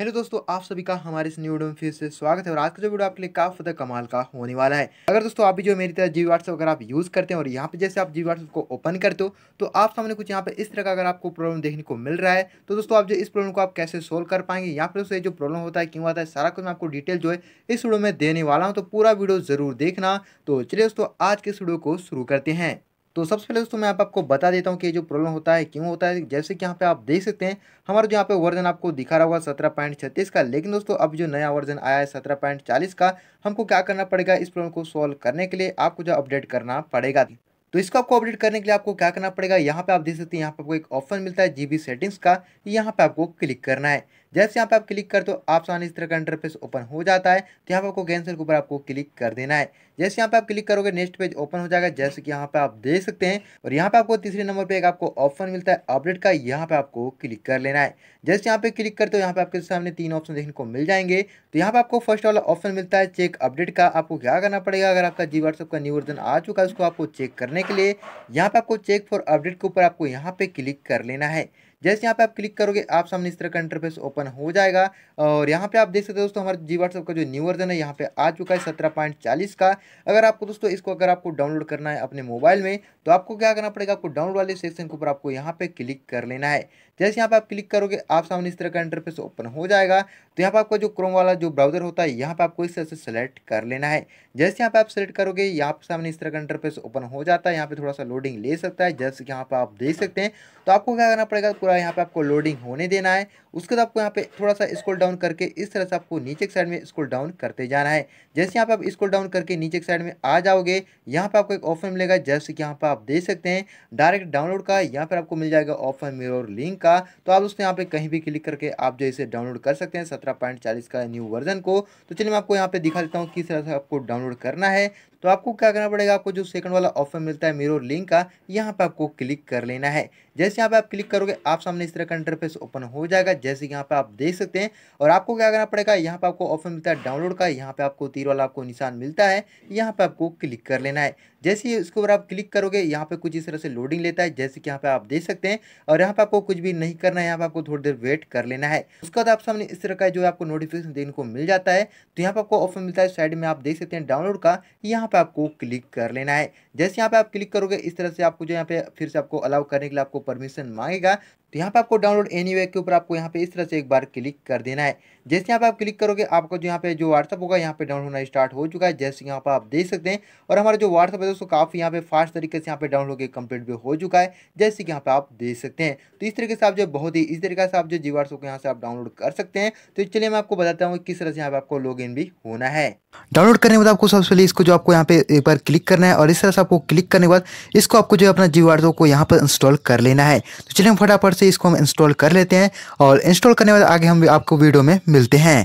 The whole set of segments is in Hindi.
हेलो दोस्तों आप सभी का हमारे इस न्यू वीडियो में फिर से स्वागत है और आज का जो वीडियो आपके लिए काफी कमाल का होने वाला है अगर दोस्तों आप भी जो मेरी तरह जी व्हाट्सअप अगर आप यूज़ करते हैं और यहाँ पे जैसे आप जी व्हाट्सअप को ओपन करते हो तो आप सामने कुछ यहाँ पे इस तरह का अगर आपको प्रॉब्लम देखने को मिल रहा है तो दोस्तों आप जो इस प्रॉब्लम को आप कैसे सोल्व कर पाएंगे या फिर उससे जो प्रॉब्लम होता है क्यों आता है सारा कुछ मैं आपको डिटेल जो है इस वीडियो में देने वाला हूँ तो पूरा वीडियो जरूर देखना तो चलिए दोस्तों आज के इस वीडियो को शुरू करते हैं तो सबसे पहले दोस्तों मैं आप आपको बता देता हूँ कि ये जो प्रॉब्लम होता है क्यों होता है जैसे कि यहाँ पे आप देख सकते हैं हमारा जो यहाँ पे वर्जन आपको दिखा रहा हुआ सत्रह पॉइंट छत्तीस का लेकिन दोस्तों अब जो नया वर्जन आया है सत्रह पॉइंट चालीस का हमको क्या करना पड़ेगा इस प्रॉब्लम को सॉल्व करने के लिए आपको जो अपडेट करना पड़ेगा तो इसको आपको अपडेट करने के लिए आपको क्या करना पड़ेगा यहाँ पे आप देख सकते हैं यहाँ पे आपको एक ऑप्शन मिलता है जीबी सेटिंग्स का यहाँ पे आपको क्लिक करना है जैसे यहाँ पे आप क्लिक करते हो आप सामने इस तरह का इंटरफेस ओपन हो जाता है तो यहाँ पे आपको कैंसिल के ऊपर आपको क्लिक कर देना है जैसे यहाँ पे आप क्लिक करोगे नेक्स्ट पेज ओपन हो जाएगा जैसे कि यहाँ पे आप देख सकते हैं और यहाँ पे आपको तीसरे नंबर पर एक आपको ऑप्शन मिलता है अपडेट का यहाँ पे आपको क्लिक कर लेना है जैसे यहाँ पे क्लिक करते हो यहाँ पे आपके सामने तीन ऑप्शन देखने को मिल जाएंगे तो यहाँ पे आपको फर्स्ट वाला ऑप्शन मिलता है चेक अपडेट का आपको क्या करना पड़ेगा अगर आपका जी व्हाट्सअप का न्यू वर्जन आ चुका है उसको आपको चेक करने के लिए यहाँ पे आपको चेक फॉर अपडेट के ऊपर आपको यहाँ पे क्लिक कर लेना है जैसे यहाँ पे आप क्लिक करोगे आप सामने इस तरह का इंटरफेस ओपन हो जाएगा और यहाँ पे आप देख सकते हो दोस्तों हमारे जी व्हाट्सअप का जो न्यू वर्जन है यहाँ पे आ चुका है सत्रह पॉइंट चालीस का अगर आपको दोस्तों इसको अगर आपको डाउनलोड करना है अपने मोबाइल में तो आपको क्या करना पड़ेगा आपको डाउनलोड वाले सेक्शन के ऊपर आपको यहाँ पे क्लिक कर लेना है जैसे यहाँ पे आप क्लिक करोगे आप सामने इस तरह का इंटरफेस ओपन हो जाएगा तो यहाँ पे आपका जो क्रोम वाला जो ब्राउजर होता है यहाँ पे आपको इस तरह से सेलेक्ट कर लेना है जैसे यहाँ पे आप सेलेक्ट करोगे यहाँ पे सामने इस तरह का इंटरफेस ओपन हो जाता है यहाँ पे थोड़ा सा लोडिंग ले सकता है जैसे यहाँ पे आप देख सकते हैं तो आपको क्या करना पड़ेगा पूरा बाद यहाँ पे आपको लोडिंग होने देना है उसके बाद आपको यहाँ पे थोड़ा सा स्कोल डाउन करके इस तरह से आपको नीचे के साइड में स्कोल डाउन करते जाना है जैसे यहाँ पे आप स्कोल डाउन करके नीचे के साइड में आ जाओगे यहाँ पे आपको एक ऑफर मिलेगा जैसे कि यहाँ पर आप देख सकते हैं डायरेक्ट डाउनलोड का यहाँ पर आपको मिल जाएगा ऑफर मिरर लिंक का तो आप दोस्तों यहाँ पे कहीं भी क्लिक करके आप जो इसे डाउनलोड कर सकते हैं सत्रह का न्यू वर्जन को तो चलिए मैं आपको यहाँ पे दिखा देता हूँ किस तरह से आपको डाउनलोड करना है तो आपको क्या करना पड़ेगा आपको जो सेकंड वाला ऑफर मिलता है मिरर लिंक का यहाँ पर आपको क्लिक कर लेना है जैसे यहाँ पे आप क्लिक करोगे आप सामने इस तरह का इंटरफेस ओपन हो जाएगा जैसे यहाँ पे आप देख सकते हैं और आपको क्या करना पड़ेगा यहाँ पे आपको ऑफर मिलता है डाउनलोड का यहाँ पे आपको तीर वाला आपको निशान मिलता है यहाँ पे आपको क्लिक कर लेना है जैसे ही उसके ऊपर आप क्लिक करोगे यहाँ पे कुछ इस तरह से लोडिंग लेता है जैसे कि यहाँ पे आप देख सकते हैं और यहाँ पे आपको कुछ भी नहीं करना है यहाँ पे आपको थोड़ी देर वेट कर लेना है उसके बाद आप सामने इस तरह का जो आपको नोटिफिकेशन देखने को मिल जाता है तो यहाँ पे आपको ऑप्शन मिलता है साइड में आप देख सकते हैं डाउनलोड का यहाँ पे आपको क्लिक कर लेना है जैसे यहाँ पे आप क्लिक करोगे इस तरह से आपको जो यहाँ पे फिर से आपको अलाउ करने के लिए आपको परमिशन मांगेगा तो यहाँ पे आपको डाउनलोड एनी के ऊपर आपको यहाँ पे इस तरह से एक बार क्लिक कर देना है जैसे यहाँ पे आप क्लिक करोगे आपको जो यहाँ पे जो व्हाट्सअप होगा यहाँ पे डाउनलोड होना स्टार्ट हो चुका है जैसे यहाँ पर आप देख सकते हैं और हमारा जो व्हाट्सअप है दोस्तों काफ़ी यहाँ पे फास्ट तरीके से यहाँ पे डाउनलोड के कंप्लीट भी हो चुका है जैसे कि यहाँ पे आप देख सकते हैं तो इस तरीके से आप जो बहुत ही इस तरीके से आप जो जी व्हाट्सअप को यहाँ से आप डाउनलोड कर सकते हैं तो चलिए मैं आपको बताता हूँ किस तरह से यहाँ पे आपको लॉग भी होना है डाउनलोड करने के बाद आपको सबसे पहले इसको जो आपको यहाँ पे एक बार क्लिक करना है और इस तरह से आपको क्लिक करने के बाद इसको आपको जो अपना जी को यहाँ पर इंस्टॉल कर लेना है तो चलिए हम फटाफट से इसको हम इंस्टॉल कर लेते हैं और इंस्टॉल करने के बाद आगे हम आपको वीडियो में मिलते हैं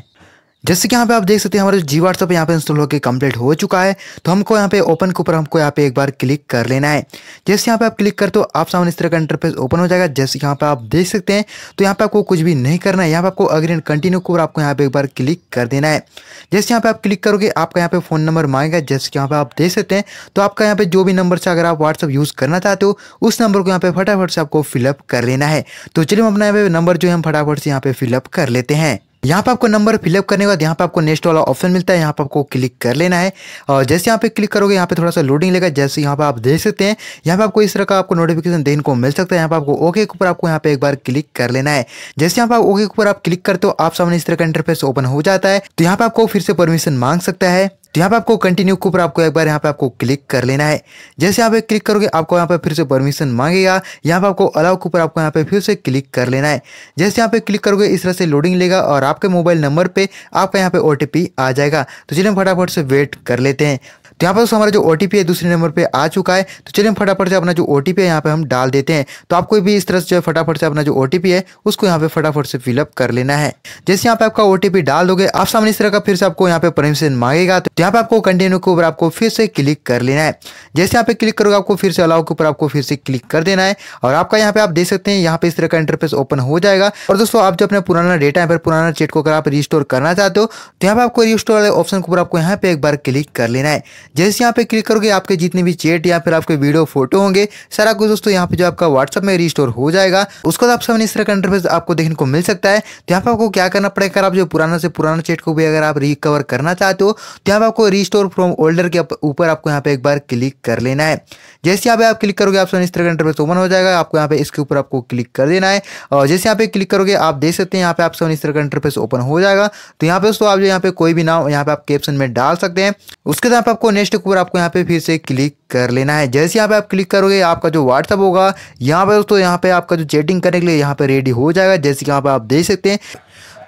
जैसे कि यहाँ पे आप देख सकते हैं हमारा जी व्हाट्सअप यहाँ पे इंस्टॉल होकर कंप्लीट हो चुका है तो हमको यहाँ पे ओपन के ऊपर हमको यहाँ पे एक बार क्लिक कर लेना है जैसे यहाँ पे आप क्लिक करते हो आप सामने इस तरह का इंटरफेस ओपन हो जाएगा जैसे कि यहाँ पे आप देख सकते हैं तो यहाँ पे आपको कुछ भी नहीं करना है यहाँ पे आपको अग्रीन कंटिन्यू के ऊपर आपको यहाँ पे एक बार क्लिक कर देना है जैसे यहाँ पे आप क्लिक करोगे आपका यहाँ पे फोन नंबर मांगेगा जैसे कि यहाँ पे आप देख सकते हैं तो आपका यहाँ पे जो भी नंबर से अगर आप व्हाट्सअप यूज़ करना चाहते हो उस नंबर को यहाँ पे फटाफट से आपको फिलअप कर लेना है तो चलिए हम अपना यहाँ पे नंबर जो है हम फटाफट से यहाँ पे फिलअप कर लेते हैं यहाँ पर आपको नंबर फिलअप करने के बाद यहाँ पे आपको नेक्स्ट वाला ऑप्शन मिलता है यहाँ पे आपको क्लिक कर लेना है और जैसे यहाँ पे क्लिक करोगे यहाँ पे थोड़ा सा लोडिंग लेगा जैसे यहाँ पे आप देख सकते हैं यहाँ पे आपको इस तरह का आपको नोटिफिकेशन देने को मिल सकता है यहाँ पे आपको ओके के ऊपर आपको यहाँ पे एक बार क्लिक कर लेना है जैसे यहाँ पे आप ओके के ऊपर आप क्लिक करते हो आप सामने इस तरह का इंटरफेस ओपन हो जाता है तो यहाँ पे आपको फिर से परमिशन मांग सकता है तो यहाँ पे आपको कंटिन्यू के ऊपर आपको एक बार यहाँ पे आपको क्लिक कर लेना है जैसे यहाँ पे क्लिक करोगे आपको यहाँ पे फिर से परमिशन मांगेगा यहाँ पे आपको अलाउ के ऊपर आपको यहाँ पे फिर से क्लिक कर लेना है जैसे यहाँ पे क्लिक करोगे इस तरह से लोडिंग लेगा और आपके मोबाइल नंबर पर आपका यहाँ पे ओ आ जाएगा तो चलिए हम फटाफट से वेट कर लेते हैं तो यहाँ पर दोस्तों हमारा जो ओ है दूसरे नंबर पर आ चुका है तो चलिए हम फटाफट से अपना जो ओ है यहाँ पर हम डाल देते हैं तो आपको भी इस तरह से जो है फटाफट से अपना जो ओ है उसको यहाँ पे फटाफट से फिलअप कर लेना है जैसे यहाँ पे आपका ओ डाल दोगे आप सामने इस तरह का फिर से आपको यहाँ पे परमिशन मांगेगा यहाँ पे आपको कंटिन्यू के ऊपर आपको फिर से क्लिक कर लेना है जैसे यहाँ पे क्लिक करोगे आपको फिर से अलाउ के ऊपर आपको फिर से क्लिक कर देना है और आपका यहाँ पे आप देख सकते हैं यहाँ पे इस तरह का इंटरफेस ओपन हो जाएगा और दोस्तों आप जो अपना पुराना डेटा है पुराना चेट को अगर आप रिस्टोर करना चाहते हो तो यहाँ पे आपको रिस्टोर वाले ऑप्शन के ऊपर आपको यहाँ पे एक बार क्लिक कर लेना है जैसे यहाँ पे क्लिक करोगे आपके जितने भी चेट या फिर आपके वीडियो फोटो होंगे सारा कुछ दोस्तों यहाँ पे जो आपका व्हाट्सअप में रिस्टोर हो जाएगा उसके बाद आप सामने इस तरह का इंटरफेस आपको देखने को मिल सकता है तो यहाँ पे आपको क्या करना पड़ेगा आप जो पुराना से पुराना चेट को भी अगर आप रिकवर करना चाहते हो तो यहाँ आपको रिस्टोर फ्रॉम ओल्डर के ऊपर आपको यहाँ पे एक बार क्लिक कर लेना है जैसे यहाँ पे आप क्लिक करोगे आप इस तरह का इंटरफेस ओपन हो जाएगा आपको यहाँ पे इसके ऊपर आपको क्लिक कर देना है और जैसे यहाँ पे क्लिक करोगे आप देख सकते हैं यहाँ पे ऑप्शन इस तरह का इंटरफेस ओपन हो जाएगा तो यहाँ पे दोस्तों आप जो यहाँ पे कोई भी नाम यहाँ पे आप कैप्शन में डाल सकते हैं उसके बाद आपको नेक्स्ट के ऊपर आपको यहाँ पे फिर से क्लिक कर लेना है जैसे यहाँ पे आप क्लिक करोगे आपका जो व्हाट्सअप होगा यहाँ पे दोस्तों यहाँ पे आपका जो चैटिंग करने के लिए यहाँ पे रेडी हो जाएगा जैसे कि यहाँ पे आप देख सकते हैं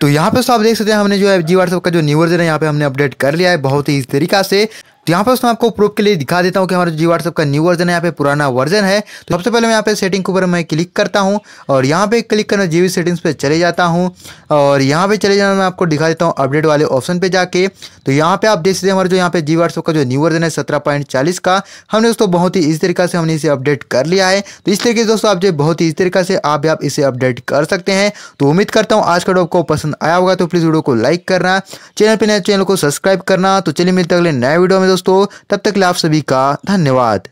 तो यहाँ पे तो आप देख सकते हैं हमने जो है जी व्हाट्सएप का जो न्यू वर्जन है यहाँ पे हमने अपडेट कर लिया है बहुत ही इस तरीका से तो यहाँ पर उसमें आपको प्रूफ के लिए दिखा देता हूँ कि हमारा जी व्हाट्सअप का न्यू वर्जन है यहाँ पे पुराना वर्जन है तो सबसे पहले मैं यहाँ पे सेटिंग के ऊपर मैं क्लिक करता हूँ और यहाँ पे क्लिक करना जीवी सेटिंग्स पे चले जाता हूँ और यहाँ पे चले जाना मैं आपको दिखा देता हूँ अपडेट वाले ऑप्शन पे जाके तो यहाँ पे आप देख सकते हमारे जो यहाँ पे जी व्हाट्सअप का जो न्यू वर्जन है सत्रह का हमने दोस्तों बहुत ही इस तरीका से हमने इसे अपडेट कर लिया है तो इस तरीके से दोस्तों आप जो बहुत ही इस तरीका से आप आप इसे अपडेट कर सकते हैं तो उम्मीद करता हूँ आज का डॉप को पसंद आया होगा तो प्लीज़ वीडियो को लाइक करना चैनल पर नए तो चैनल को सब्सक्राइब करना तो चलिए मिलते अगले नए वीडियो में दोस्तों दोस्तों तब तक लाभ सभी का धन्यवाद